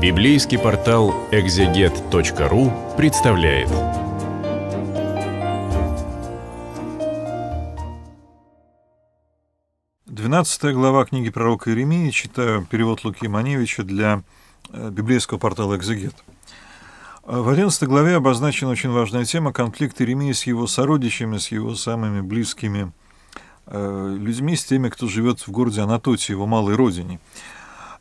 Библейский портал экзегет.ру представляет. Двенадцатая глава книги пророка Иеремии, читаю перевод Луки Маневича для э, библейского портала «Экзегет». Э, в 11 главе обозначена очень важная тема – конфликт Иеремии с его сородичами, с его самыми близкими э, людьми, с теми, кто живет в городе Анатотии, его малой родине –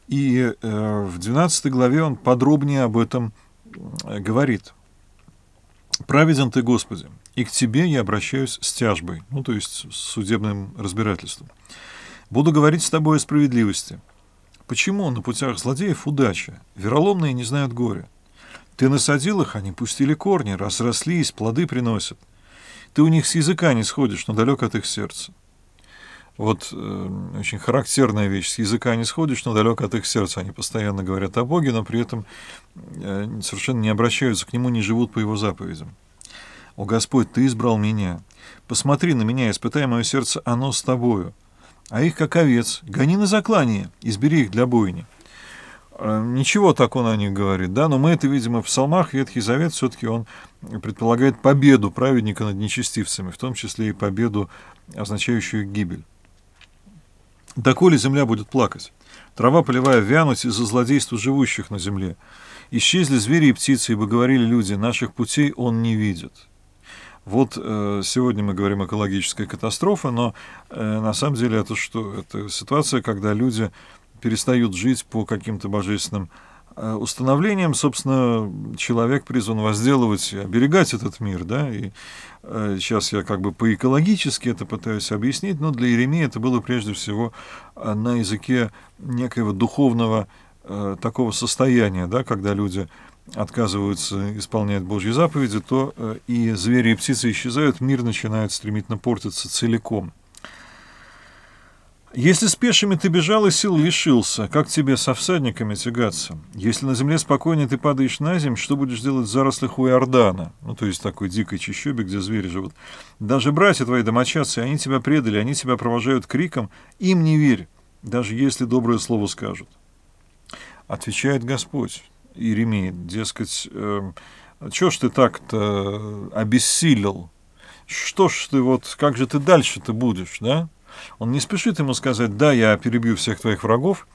и э, в 12 главе он подробнее об этом э, говорит. «Праведен ты, Господи, и к тебе я обращаюсь с тяжбой», ну, то есть с судебным разбирательством. «Буду говорить с тобой о справедливости. Почему на путях злодеев удача? Вероломные не знают горя. Ты насадил их, они пустили корни, разрослись, плоды приносят. Ты у них с языка не сходишь, но далек от их сердца. Вот э, очень характерная вещь. С языка не сходишь, но далеко от их сердца. Они постоянно говорят о Боге, но при этом э, совершенно не обращаются к Нему, не живут по Его заповедям. «О Господь, Ты избрал меня. Посмотри на меня, испытай мое сердце, оно с Тобою. А их, как овец, гони на заклание, избери их для бойни». Э, ничего так он о них говорит, да, но мы это видим и в псалмах, Ветхий Завет все-таки он предполагает победу праведника над нечестивцами, в том числе и победу, означающую гибель. Доколе земля будет плакать? Трава полевая вянуть из-за злодейства живущих на земле. Исчезли звери и птицы, ибо говорили люди, наших путей он не видит. Вот э, сегодня мы говорим экологической катастрофе, но э, на самом деле это что? Это ситуация, когда люди перестают жить по каким-то божественным Э, установлением, собственно, человек призван возделывать, оберегать этот мир, да, и э, сейчас я как бы по-экологически это пытаюсь объяснить, но для Иеремии это было прежде всего э, на языке некоего духовного такого состояния, да, когда люди отказываются исполнять Божьи заповеди, то и звери и птицы исчезают, мир начинает стремительно портиться целиком. Если с пешими ты бежал и сил лишился, как тебе со всадниками тягаться? Если на земле спокойнее ты падаешь на земь, что будешь делать в зарослях у Иордана? Ну, то есть такой дикой чащобе, где звери живут. Даже братья твои домочадцы, они тебя предали, они тебя провожают криком, им не верь, даже если доброе слово скажут. Отвечает Господь Иеремии, дескать, э, эм, что ж ты так-то обессилел? Что ж ты вот, как же ты дальше-то будешь, да? Он не спешит ему сказать, да, я перебью всех твоих врагов,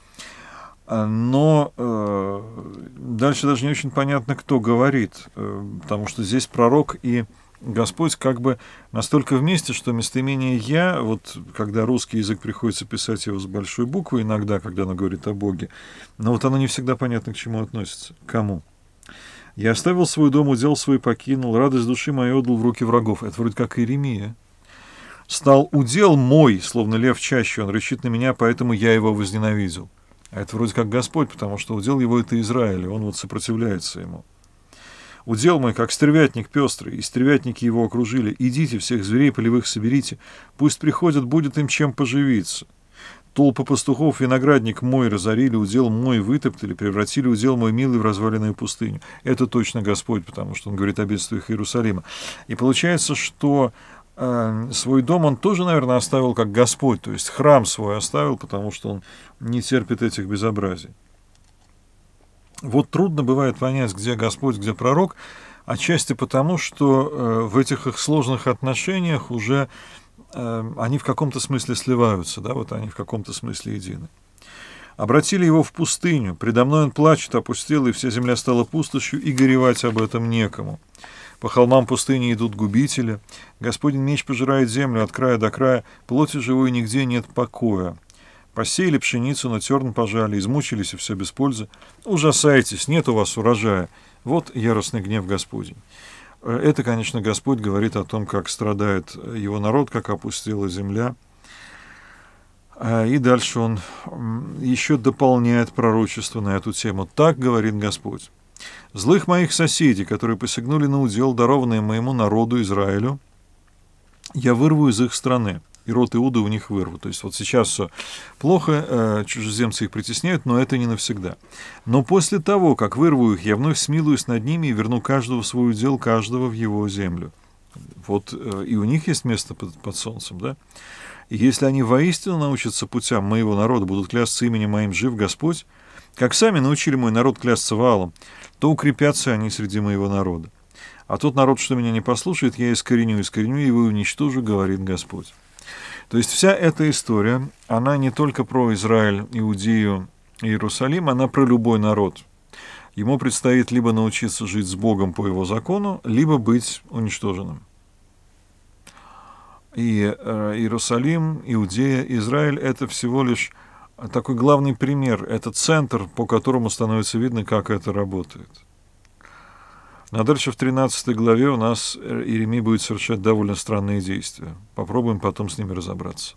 э, но э, дальше даже не очень понятно, кто говорит, э, потому что здесь пророк и Господь как бы настолько вместе, что местоимение «я», вот когда русский язык приходится писать его с большой буквы, иногда, когда оно говорит о Боге, но вот оно не всегда понятно, к чему относится, кому. «Я оставил свой дом, удел свой покинул, радость души моей отдал в руки врагов». Это вроде как Иеремия стал удел мой, словно лев чаще, он рычит на меня, поэтому я его возненавидел. А это вроде как Господь, потому что удел его — это Израиль, и он вот сопротивляется ему. Удел мой, как стервятник пестрый, и стервятники его окружили. Идите, всех зверей полевых соберите, пусть приходят, будет им чем поживиться. Толпы пастухов виноградник мой разорили, удел мой вытоптали, превратили удел мой милый в разваленную пустыню. Это точно Господь, потому что он говорит о бедствиях Иерусалима. И получается, что Эм, свой дом он тоже, наверное, оставил как Господь, то есть храм свой оставил, потому что он не терпит этих безобразий. Вот трудно бывает понять, где Господь, где пророк, отчасти потому, что э, в этих их сложных отношениях уже э, они в каком-то смысле сливаются, да, вот они в каком-то смысле едины. Обратили его в пустыню, предо мной он плачет, опустел, и вся земля стала пустошью, и горевать об этом некому. По холмам пустыни идут губители. Господин меч пожирает землю от края до края. Плоти живой нигде нет покоя. Посеяли пшеницу, на терн пожали, измучились и все без пользы. Ужасайтесь, нет у вас урожая. Вот яростный гнев Господень. Э, это, конечно, Господь говорит о том, как страдает его народ, как опустила земля. А, и дальше он еще дополняет пророчество на эту тему. Так говорит Господь. Злых моих соседей, которые посягнули на удел, дарованные моему народу Израилю, я вырву из их страны, и рот Иуды у них вырву. То есть вот сейчас все плохо, э, чужеземцы их притесняют, но это не навсегда. Но после того, как вырву их, я вновь смилуюсь над ними и верну каждого в свой удел, каждого в его землю. Вот э, и у них есть место под, под солнцем, да? И если они воистину научатся путям моего народа, будут клясться именем моим жив Господь, как сами научили мой народ клясться валом, то укрепятся они среди моего народа. А тот народ, что меня не послушает, я искореню, искореню его и уничтожу, говорит Господь. То есть вся эта история, она не только про Израиль, Иудею, Иерусалим, она про любой народ. Ему предстоит либо научиться жить с Богом по его закону, либо быть уничтоженным. И э, Иерусалим, Иудея, Израиль – это всего лишь а такой главный пример. Это центр, по которому становится видно, как это работает. На дальше в 13 главе у нас э, Иеремий будет совершать довольно странные действия. Попробуем потом с ними разобраться.